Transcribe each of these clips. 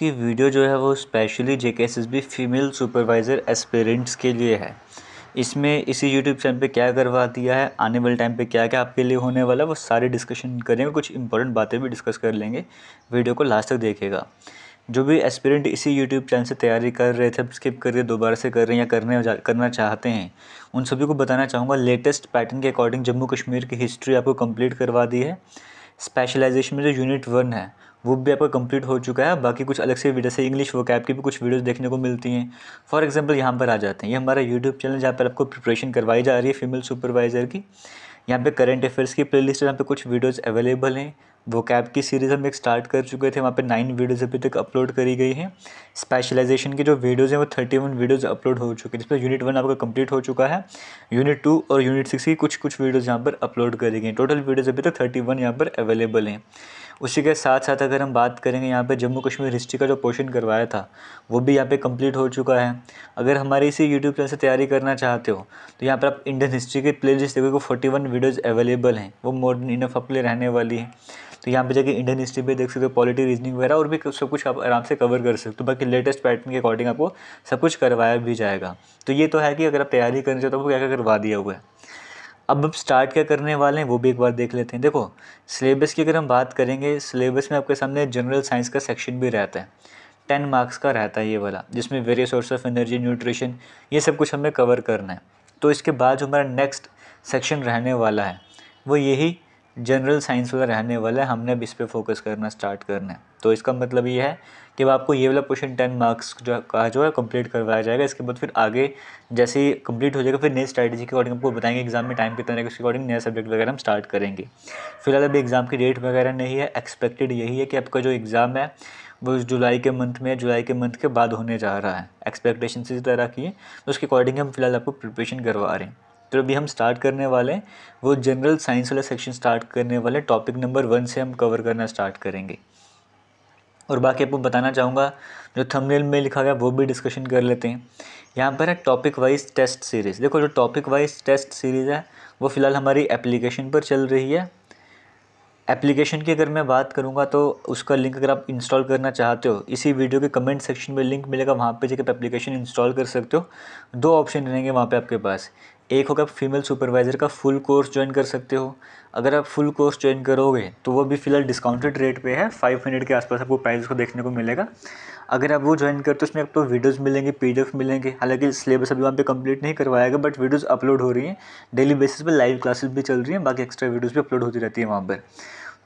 की वीडियो जो है वो specially J K S S B female supervisor aspirants के लिए है इसमें इसी यूट्यूब चैनल पे क्या करवा दिया है आने वाले टाइम पे क्या क्या आपके लिए होने वाला है वो सारे डिस्कशन करेंगे कुछ इंपॉर्टेंट बातें भी डिस्कस कर लेंगे वीडियो को लास्ट तक देखेगा जो भी एस्पिरेंट इसी यूट्यूब चैनल से तैयारी कर रहे थे स्किप करके दोबारा से कर रहे हैं या करने करना चाहते हैं उन सभी को बताना चाहूँगा लेटेस्ट पैटर्न के अकॉर्डिंग जम्मू कश्मीर की हिस्ट्री आपको कंप्लीट करवा दी है स्पेशलाइजेशन में जो यूनिट वन है वो भी आपका कंप्लीट हो चुका है बाकी कुछ अलग से वीडियो से इंग्लिश कैप की भी कुछ वीडियोस देखने को मिलती हैं फॉर एग्जांपल यहाँ पर आ जाते हैं ये हमारा यूट्यूब चैनल जहाँ पर आपको प्रिपरेशन करवाई जा रही है फीमेल सुपरवाइज़र की यहाँ पे करंट अफेयर्स की लिस्ट यहाँ पे कुछ वीडियोज़ अवेलेबल हैं वो कैब की सीरीज़ हम एक स्टार्ट कर चुके थे वहाँ पर नाइन वीडियोज़ अभी तक अपलोड करी गई हैं स्पेशलाइजेशन की जो वीडियोज़ हैं वो थर्टी वन वीडियोज़ अपलोड हो चुके हैं जिसमें यूनिट वन आपका कंप्लीट हो चुका है यूनिट टू और यूनिट सिक्स की कुछ कुछ वीडियोज़ यहाँ पर अपलोड करी गई टोटल वीडियोज़ अभी तक थर्टी वन यहाँ पर अवेलेबल हैं उसी के साथ साथ अगर हम बात करेंगे यहाँ पे जम्मू कश्मीर हिस्ट्री का जो पोर्शन करवाया था वो भी यहाँ पे कंप्लीट हो चुका है अगर हमारे इसी यूट्यूब चैनल से तैयारी करना चाहते हो तो यहाँ पर आप इंडियन हिस्ट्री के प्ले लिस्ट देखोगे फोर्टी वन वीडियोज़ अवेलेबल हैं वो मॉडर्न इनफ अपने रहने वाली है तो यहाँ पे जाके इंडियन हिस्ट्री पे देख सकते हो पॉलिटी रीजनिंग वगैरह और भी सब कुछ आप आराम से कवर कर सकते हो बाकी लेटेस्ट पैटर्न के अकॉर्डिंग आपको सब कुछ करवाया भी जाएगा तो ये तो है कि अगर आप तैयारी करनी चाहते हो तो आपको क्या क्या करवा दिया हुआ है अब अब स्टार्ट क्या करने वाले हैं वो भी एक बार देख लेते हैं देखो सिलेबस की अगर हम बात करेंगे सिलेबस में आपके सामने जनरल साइंस का सेक्शन भी रहता है टेन मार्क्स का रहता है ये वाला जिसमें various source of energy nutrition ये सब कुछ हमें कवर करना है तो इसके बाद जो हमारा नेक्स्ट सेक्शन रहने वाला है वो यही जनरल साइंस वाला रहने वाला है हमने अब इस पर फोकस करना स्टार्ट करना है तो इसका मतलब ये है कि अब आपको ये वाला क्वेश्चन टेन मार्क्स जो का जो है कंप्लीट करवाया जाएगा इसके बाद फिर आगे जैसे ही कंप्लीट हो जाएगा फिर नई स्ट्रैटेजी के अकॉर्डिंग आपको बताएंगे एग्जाम में टाइम कितना रहेगा उसके अकॉर्डिंग नया सब्जेक्ट वगैरह हम स्टार्ट करेंगे फिलहाल अभी एग्ज़ाम की डेट वगैरह नहीं है एक्सपेक्टेड यही है कि आपका जो एग्ज़ाम है वो जुलाई के मंथ में जुलाई के मंथ के बाद होने जा रहा है एक्सपेक्टेशन इसी तरह की है तो उसके अकॉर्डिंग हम फिलहाल आपको प्रिपरेशन करवा रहे हैं तो अभी हम स्टार्ट करने वाले हैं वो जनरल साइंस वाला सेक्शन स्टार्ट करने वाले टॉपिक नंबर वन से हम कवर करना स्टार्ट करेंगे और बाकी आपको बताना चाहूँगा जो थंबनेल में लिखा गया वो भी डिस्कशन कर लेते हैं यहाँ पर है टॉपिक वाइज टेस्ट सीरीज़ देखो जो टॉपिक वाइज टेस्ट सीरीज़ है वो फ़िलहाल हमारी एप्लीकेशन पर चल रही है एप्लीकेशन की अगर मैं बात करूँगा तो उसका लिंक अगर आप इंस्टॉल करना चाहते हो इसी वीडियो के कमेंट सेक्शन में लिंक मिलेगा वहाँ पे जाकर एप्लीकेशन इंस्टॉल कर सकते हो दो ऑप्शन रहेंगे वहाँ पे आपके पास एक होगा फीमेल सुपरवाइज़र का फुल कोर्स ज्वाइन कर सकते हो अगर आप फुल कोर्स ज्वाइन करोगे तो वो भी फिलहाल डिस्काउंटेड रेट पे है फाइव हंड्रेड के आसपास आपको प्राइस को देखने को मिलेगा अगर आप वो ज्वाइन करते हो उसमें आपको तो वीडियोज़ मिलेंगे पी मिलेंगे हालांकि सिलेबस अभी वहाँ पे कंप्लीट नहीं करवाएगा बट वीडियोज़ अपलोड हो रही हैं डेली बेसिस पर लाइव क्लासेस भी चल रही हैं बाकी एक्स्ट्रा वीडियोज़ भी अपलोड होती रहती है वहाँ पर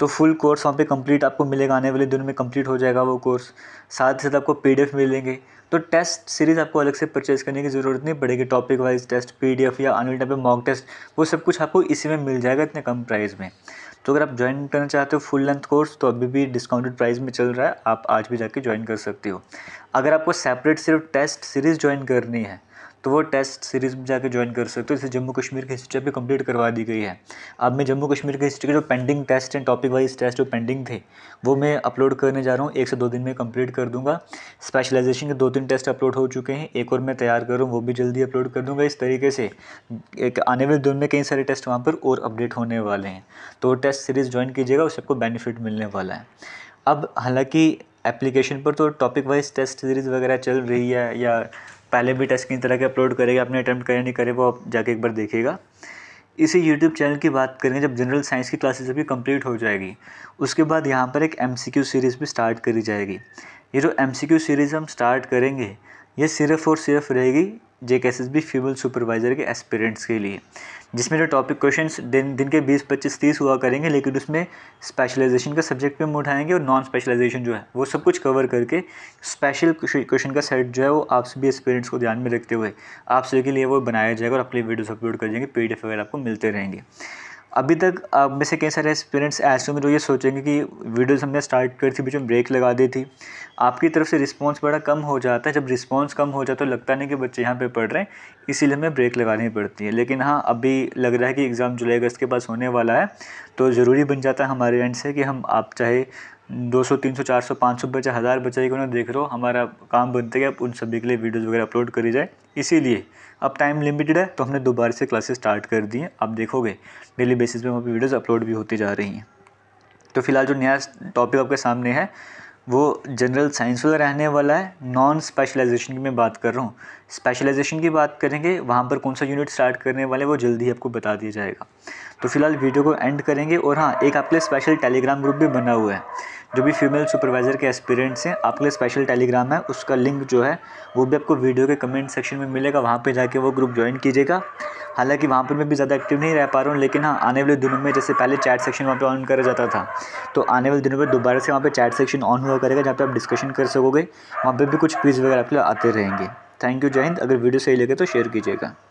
तो फुल कोर्स वहाँ पे कंप्लीट आपको मिलेगा आने वाले दिन में कंप्लीट हो जाएगा वो कोर्स साथ ही साथ आपको पी मिलेंगे तो टेस्ट सीरीज़ आपको अलग से परचेज़ करने की ज़रूरत नहीं पड़ेगी टॉपिक वाइज टेस्ट पी या आने वाले मॉक टेस्ट वो सब कुछ आपको इसी में मिल जाएगा इतने कम प्राइस में तो अगर आप ज्वाइन करना चाहते हो फुल लेंथ कोर्स तो अभी भी डिस्काउंटेड प्राइस में चल रहा है आप आज भी जाके ज्वाइन कर सकते हो अगर आपको सेपरेट सिर्फ टेस्ट सीरीज़ ज्वाइन करनी है तो वो टेस्ट सीरीज़ में जाकर ज्वाइन कर सकते हो जैसे जम्मू कश्मीर की हिस्ट्री अभी कंप्लीट करवा दी गई है अब मैं जम्मू कश्मीर की हिस्ट्री के जो pending test and topic wise test जो पेंडिंग थे वो मैं अपलोड करने जा रहा हूँ एक से दो दिन में कंप्लीट कर दूँगा स्पेशलाइजेशन के दो तीन टेस्ट अपलोड हो चुके हैं एक और मैं तैयार करूँ वो भी जल्दी अपलोड कर दूँगा इस तरीके से एक आने वाले दिन में कई सारे टेस्ट वहाँ पर और अपडेट होने वाले हैं तो टेस्ट सीरीज़ ज्वाइन कीजिएगा उससे आपको बेनिफिट मिलने वाला है अब हालांकि एप्लीकेशन पर तो टॉपिक वाइज टेस्ट सीरीज़ वगैरह चल रही है या पहले भी टेस्ट की तरह के अपलोड करेगा अपने अटैम्प्ट करें नहीं करे वो आप जाके एक बार देखेगा इसी यूट्यूब चैनल की बात करेंगे जब जनरल साइंस की क्लासेस अभी कंप्लीट हो जाएगी उसके बाद यहाँ पर एक एम सीरीज़ भी स्टार्ट करी जाएगी ये जो एम सीरीज़ हम स्टार्ट करेंगे ये सिर्फ और सिर्फ रहेगी J K S S B फ्यूबल सुपरवाइज़र के एस्पिरेंट्स के लिए जिसमें जो टॉपिक क्वेश्चन दिन दिन के बीस पच्चीस तीस हुआ करेंगे लेकिन उसमें स्पेशलाइजेशन का सब्जेक्ट भी हम उठाएंगे और नॉन स्पेशलाइजेशन जो है वो सब कुछ कवर करके स्पेशल क्वेश्चन का सेट जो है वो आप सभी एस्पिरेंट्स को ध्यान में रखते हुए आप सभी के लिए वो बनाया जाएगा और अपनी वीडियोज़ अपलोड कर देंगे पी वगैरह आपको मिलते रहेंगे अभी तक आप में से कई सारे स्टूडेंट्स ऐसे होंगे जो ये सोचेंगे कि वीडियोस हमने स्टार्ट करी थी बीच में ब्रेक लगा दी थी आपकी तरफ से रिस्पांस बड़ा कम हो जाता है जब रिस्पांस कम हो जाता है तो लगता नहीं कि बच्चे यहाँ पे पढ़ रहे हैं इसीलिए हमें ब्रेक लगानी पड़ती है लेकिन हाँ अभी लग रहा है कि एग्ज़ाम जुलाई अगस्त के पास होने वाला है तो ज़रूरी बन जाता है हमारे एंड से कि हम आप चाहे दो सौ तीन सौ चार सौ पाँच सौ बचे हज़ार बचे को ना देख रहे हो हमारा काम बनते अब उन सभी के लिए वीडियोज़ वगैरह अपलोड करी जाए इसीलिए अब टाइम लिमिटेड है तो हमने दोबारा से क्लासेस स्टार्ट कर दी हैं आप देखोगे डेली बेसिस पे वहाँ अपनी वीडियोज़ अपलोड भी होती जा रही हैं तो फिलहाल जो नया टॉपिक आपके सामने है वो जनरल साइंस वाला रहने वाला है नॉन स्पेशलाइजेशन की मैं बात कर रहा हूँ स्पेशलाइजेशन की बात करेंगे वहाँ पर कौन सा यूनिट स्टार्ट करने वाले वो जल्दी आपको बता दिया जाएगा तो फिलहाल वीडियो को एंड करेंगे और हाँ एक आपके लिए स्पेशल टेलीग्राम ग्रुप भी बना हुआ है जो भी फीमेल सुपरवाइज़र के एस्पिरेंट्स हैं आपके लिए स्पेशल टेलीग्राम है उसका लिंक जो है वो भी आपको वीडियो के कमेंट सेक्शन में मिलेगा वहाँ पे जाके वो ग्रुप ज्वाइन कीजिएगा हालांकि वहाँ पर मैं भी ज़्यादा एक्टिव नहीं रह पा रहा हूँ लेकिन हाँ आने वाले दिनों में जैसे पहले चैट सेक्शन वहाँ पर ऑन करा जाता था तो आने वाले दिनों में दोबारा से वहाँ पर चैट सेक्शन ऑन हुआ करेगा जहाँ पर आप डिस्कशन कर सकोगे वहाँ पर भी कुछ पीज वगैरह आपके आते रहेंगे थैंक यू जय हिंद अगर वीडियो सही लगे तो शेयर कीजिएगा